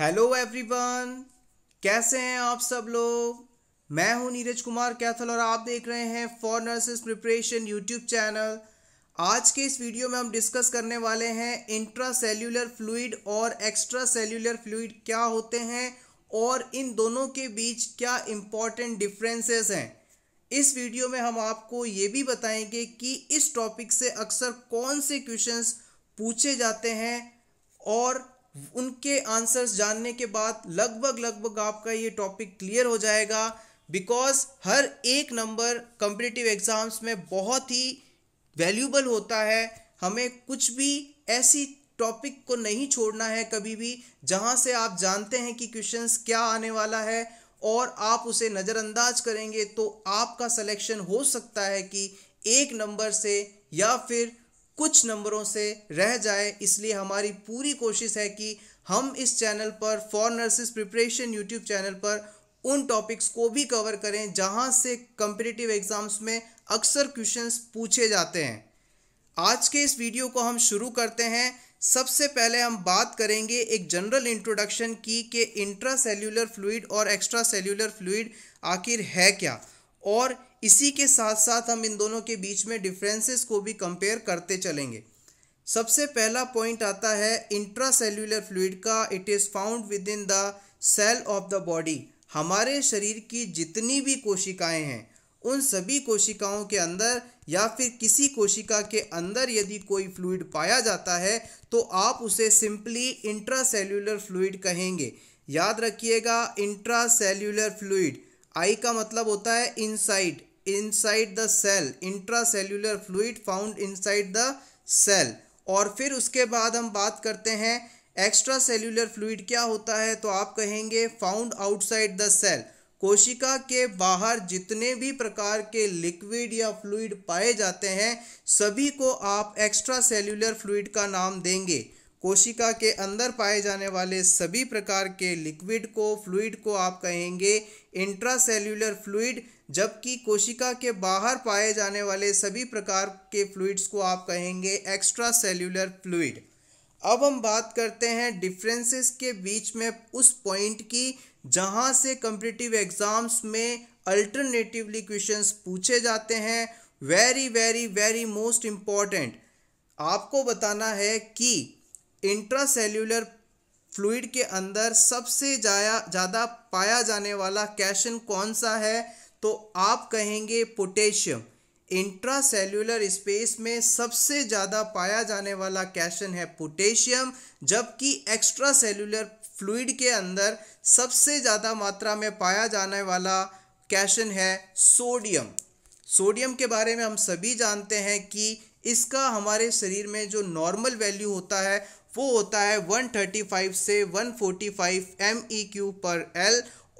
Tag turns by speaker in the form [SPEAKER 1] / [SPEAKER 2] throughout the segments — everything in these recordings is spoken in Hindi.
[SPEAKER 1] हेलो एवरीवन कैसे हैं आप सब लोग मैं हूं नीरज कुमार कैथल और आप देख रहे हैं for nurses preparation YouTube channel आज के इस वीडियो में हम डिस्कस करने वाले हैं इंट्रा सेल्यूलर फ्लूड और एक्स्ट्रा सेल्यूलर फ्लूड क्या होते हैं और इन दोनों के बीच क्या इम्पॉर्टेंट डिफरेंसेस हैं इस वीडियो में हम आपको ये भी बताएंगे कि इस टॉपिक से अक्सर कौन से क्वेश्चंस पूछे जाते हैं और उनके आंसर्स जानने के बाद लगभग लगभग आपका ये टॉपिक क्लियर हो जाएगा बिकॉज हर एक नंबर कम्पिटिटिव एग्ज़ाम्स में बहुत ही वैल्यूबल होता है हमें कुछ भी ऐसी टॉपिक को नहीं छोड़ना है कभी भी जहाँ से आप जानते हैं कि क्वेश्चंस क्या आने वाला है और आप उसे नज़रअंदाज करेंगे तो आपका सिलेक्शन हो सकता है कि एक नंबर से या फिर कुछ नंबरों से रह जाए इसलिए हमारी पूरी कोशिश है कि हम इस चैनल पर for nurses preparation YouTube channel पर उन टॉपिक्स को भी कवर करें जहां से कंपिटेटिव एग्ज़ाम्स में अक्सर क्वेश्चंस पूछे जाते हैं आज के इस वीडियो को हम शुरू करते हैं सबसे पहले हम बात करेंगे एक जनरल इंट्रोडक्शन की कि इंट्रा सेल्यूलर फ्लूड और एक्स्ट्रा सेल्यूलर फ्लूड आखिर है क्या और इसी के साथ साथ हम इन दोनों के बीच में डिफरेंसेस को भी कंपेयर करते चलेंगे सबसे पहला पॉइंट आता है सेल्यूलर फ्लूड का it is found within the cell of the body हमारे शरीर की जितनी भी कोशिकाएं हैं उन सभी कोशिकाओं के अंदर या फिर किसी कोशिका के अंदर यदि कोई फ्लूड पाया जाता है तो आप उसे सिंपली सेल्यूलर फ्लूड कहेंगे याद रखिएगा सेल्यूलर फ्लूड आई का मतलब होता है inside inside the cell intracellular fluid found inside the cell और फिर उसके बाद हम बात करते हैं एक्स्ट्रा सेल्यूलर फ्लूड क्या होता है तो आप कहेंगे फाउंड आउटसाइड द सेल कोशिका के बाहर जितने भी प्रकार के लिक्विड या फ्लूड पाए जाते हैं सभी को आप एक्स्ट्रा सेल्यूलर फ्लूड का नाम देंगे कोशिका के अंदर पाए जाने वाले सभी प्रकार के लिक्विड को फ्लूइड को आप कहेंगे सेल्यूलर फ्लूइड जबकि कोशिका के बाहर पाए जाने वाले सभी प्रकार के फ्लूइड्स को आप कहेंगे एक्स्ट्रा सेल्यूलर फ्लूइड अब हम बात करते हैं डिफरेंसेस के बीच में उस पॉइंट की जहां से कम्पिटिटिव एग्जाम्स में अल्टरनेटिवली क्वेश्चंस पूछे जाते हैं very very very most important आपको बताना है कि सेल्यूलर फ्लूड के अंदर सबसे ज़्यादा पाया जाने वाला कैशन कौन सा है तो आप कहेंगे पोटेशियम सेल्यूलर स्पेस में सबसे ज़्यादा पाया जाने वाला कैशन है पोटेशियम जबकि एक्स्ट्रा सेल्यूलर फ्लूड के अंदर सबसे ज़्यादा मात्रा में पाया जाने वाला कैशन है सोडियम सोडियम के बारे में हम सभी जानते हैं कि इसका हमारे शरीर में जो नॉर्मल वैल्यू होता है वो होता है 135 से 145 MeQ पर L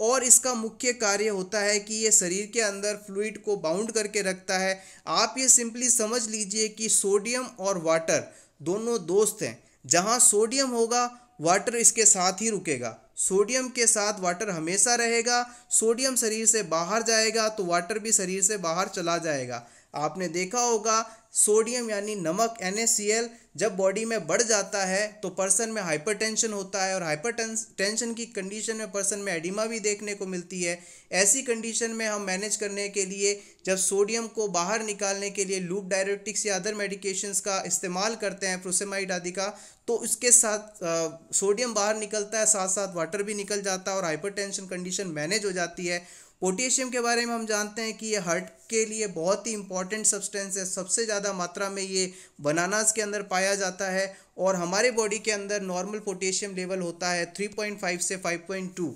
[SPEAKER 1] और इसका मुख्य कार्य होता है कि ये शरीर के अंदर फ्लूइड को बाउंड करके रखता है आप ये सिंपली समझ लीजिए कि सोडियम और वाटर दोनों दोस्त हैं जहाँ सोडियम होगा वाटर इसके साथ ही रुकेगा सोडियम के साथ वाटर हमेशा रहेगा सोडियम शरीर से बाहर जाएगा तो वाटर भी शरीर से बाहर चला जाएगा आपने देखा होगा सोडियम यानी नमक एन जब बॉडी में बढ़ जाता है तो पर्सन में हाइपरटेंशन होता है और हाइपर टेंशन की कंडीशन में पर्सन में एडिमा भी देखने को मिलती है ऐसी कंडीशन में हम मैनेज करने के लिए जब सोडियम को बाहर निकालने के लिए लूप डायरेटिक्स या अदर मेडिकेशंस का इस्तेमाल करते हैं प्रोसेमाइड आदि का तो उसके साथ आ, सोडियम बाहर निकलता है साथ साथ वाटर भी निकल जाता है और हाइपर कंडीशन मैनेज हो जाती है पोटेशियम के बारे में हम जानते हैं कि ये हार्ट के लिए बहुत ही इंपॉर्टेंट सब्सटेंस है सबसे ज़्यादा मात्रा में ये बनानास के अंदर पाया जाता है और हमारे बॉडी के अंदर नॉर्मल पोटेशियम लेवल होता है थ्री पॉइंट फाइव से फाइव पॉइंट टू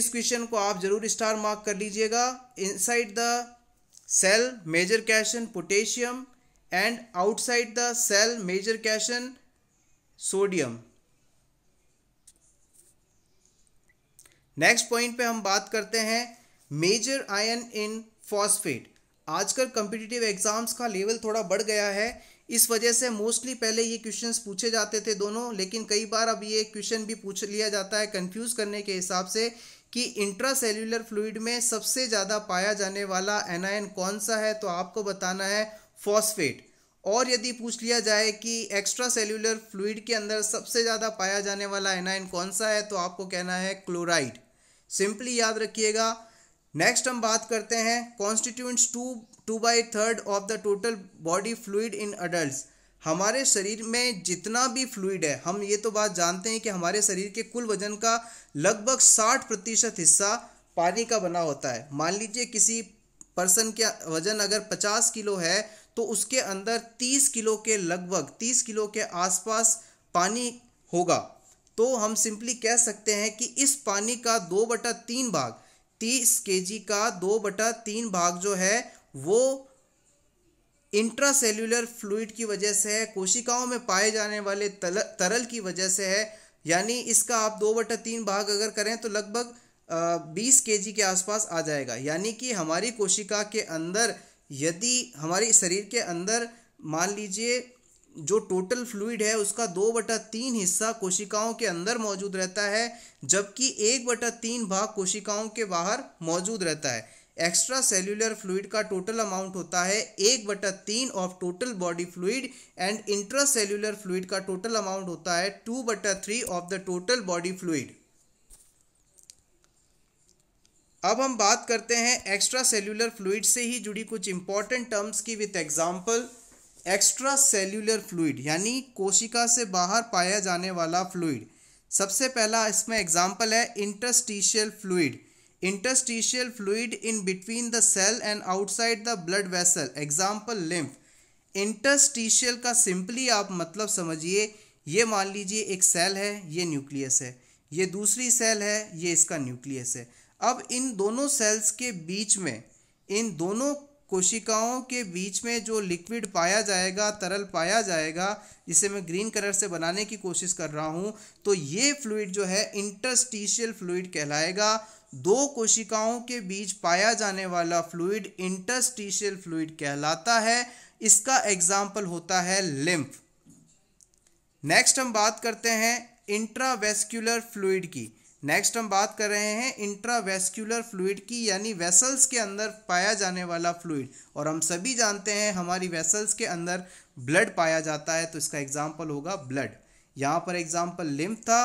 [SPEAKER 1] इस क्वेश्चन को आप ज़रूर स्टार मार्क कर लीजिएगा inside the cell major cation potassium and outside the cell major cation sodium next point पे हम बात करते हैं मेजर आयन इन फॉस्फेट आजकल कम्पिटिटिव एग्जाम्स का लेवल थोड़ा बढ़ गया है इस वजह से मोस्टली पहले ये क्वेश्चंस पूछे जाते थे दोनों लेकिन कई बार अब ये क्वेश्चन भी पूछ लिया जाता है कंफ्यूज करने के हिसाब से कि इंट्रासेल्यूलर फ्लूड में सबसे ज़्यादा पाया जाने वाला एनायन कौन सा है तो आपको बताना है फॉस्फेट और यदि पूछ लिया जाए कि एक्स्ट्रा सेल्यूलर फ्लूड के अंदर सबसे ज़्यादा पाया जाने वाला एनायन कौन सा है तो आपको कहना है क्लोराइड सिंपली याद रखिएगा नेक्स्ट हम बात करते हैं constituents two two by third of the total body fluid in adult हमारे शरीर में जितना भी फ्लूड है हम ये तो बात जानते हैं कि हमारे शरीर के कुल वजन का लगभग साठ प्रतिशत हिस्सा पानी का बना होता है मान लीजिए किसी पर्सन के वजन अगर पचास किलो है तो उसके अंदर तीस किलो के लगभग तीस किलो के आसपास पानी होगा तो हम सिंपली कह सकते हैं कि इस पानी का दो बटा तीन भाग तीस के का दो बटा तीन भाग जो है वो सेल्यूलर फ्लूड की वजह से है कोशिकाओं में पाए जाने वाले तल, तरल की वजह से है यानी इसका आप दो बटा तीन भाग अगर करें तो लगभग बीस के के आसपास आ जाएगा यानी कि हमारी कोशिका के अंदर यदि हमारे शरीर के अंदर मान लीजिए जो टोटल फ्लूड है उसका दो बटा तीन हिस्सा कोशिकाओं के अंदर मौजूद रहता है जबकि एक बटा तीन भाग कोशिकाओं के बाहर मौजूद रहता है एक्स्ट्रा सेल्यूलर फ्लूड का टोटल अमाउंट होता है एक बटा तीन of total body fluid and intracellular fluid का टोटल अमाउंट होता है टू बटा three of the total body fluid अब हम बात करते हैं एक्स्ट्रा सेल्यूलर फ्लूड से ही जुड़ी कुछ इंपॉर्टेंट टर्म्स की with example extracellular fluid यानी कोशिका से बाहर पाया जाने वाला फ्लूड सबसे पहला इसमें एग्जाम्पल है interstitial fluid interstitial fluid in between the cell and outside the blood vessel example lymph interstitial का सिंपली आप मतलब समझिए ये मान लीजिए एक सेल है ये न्यूक्लियस है ये दूसरी सेल है ये इसका न्यूक्लियस है अब इन दोनों सेल्स के बीच में इन दोनों कोशिकाओं के बीच में जो लिक्विड पाया जाएगा तरल पाया जाएगा जिसे मैं ग्रीन कलर से बनाने की कोशिश कर रहा हूँ तो ये फ्लूड जो है इंटरस्टिशियल फ्लूड कहलाएगा दो कोशिकाओं के बीच पाया जाने वाला फ्लूड इंटरस्टिशियल फ्लूड कहलाता है इसका एग्जाम्पल होता है लिम्फ नेक्स्ट हम बात करते हैं इंट्रावेस्क्यूलर फ्लूड की नेक्स्ट हम बात कर रहे हैं इंट्रावेस्क्यूलर फ्लूड की यानी वेसल्स के अंदर पाया जाने वाला फ्लूड और हम सभी जानते हैं हमारी वेसल्स के अंदर ब्लड पाया जाता है तो इसका एग्जाम्पल होगा ब्लड यहाँ पर एग्जाम्पल लिम्फ था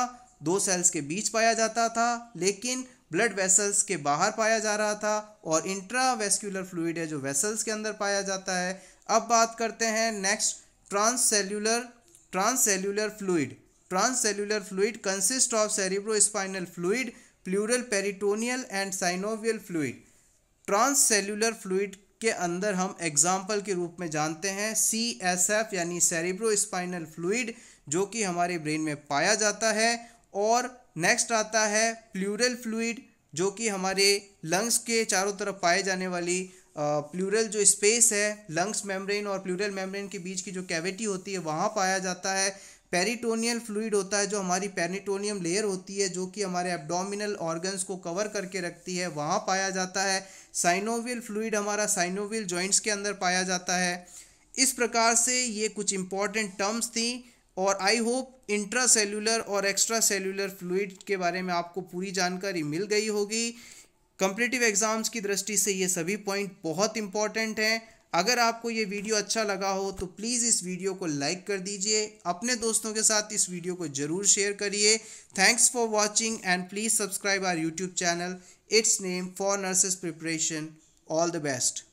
[SPEAKER 1] दो सेल्स के बीच पाया जाता था लेकिन ब्लड वेसल्स के बाहर पाया जा रहा था और इंट्रावेस्क्यूलर फ्लूड है जो वेसल्स के अंदर पाया जाता है अब बात करते हैं next transcellular transcellular fluid transcellular fluid consists of cerebrospinal pleural peritoneal and synovial synovial transcellular fluid के अंदर हम एग्जाम्पल के रूप में जानते हैं सी एस एफ यानी सेरिब्रो स्पाइनल फ्लूड जो कि हमारे ब्रेन में पाया जाता है और नेक्स्ट आता है प्लूरल फ्लूड जो कि हमारे लंग्स के चारों तरफ पाए जाने वाली प्लूरल जो स्पेस है लंग्स मेम्ब्रेन और प्लूरल मेम्ब्रेन के बीच की जो कैविटी होती है वहाँ पाया जाता है पेरिटोनियल फ्लूड होता है जो हमारी पेरिटोनियम लेयर होती है जो कि हमारे एब्डोमिनल ऑर्गन्स को कवर करके रखती है वहाँ पाया जाता है साइनोवियल फ्लूड हमारा साइनोवियल जॉइंट्स के अंदर पाया जाता है इस प्रकार से ये कुछ इंपॉर्टेंट टर्म्स थी और आई होप इंट्रा सेल्यूलर और एक्स्ट्रा सेलुलर फ्लूड के बारे में आपको पूरी जानकारी मिल गई होगी कंप्लीटिव एग्ज़ाम्स की दृष्टि से ये सभी पॉइंट बहुत इंपॉर्टेंट हैं अगर आपको ये वीडियो अच्छा लगा हो तो प्लीज़ इस वीडियो को लाइक कर दीजिए अपने दोस्तों के साथ इस वीडियो को ज़रूर शेयर करिए thanks for watching and please subscribe our YouTube channel it's name for nurses preparation all the best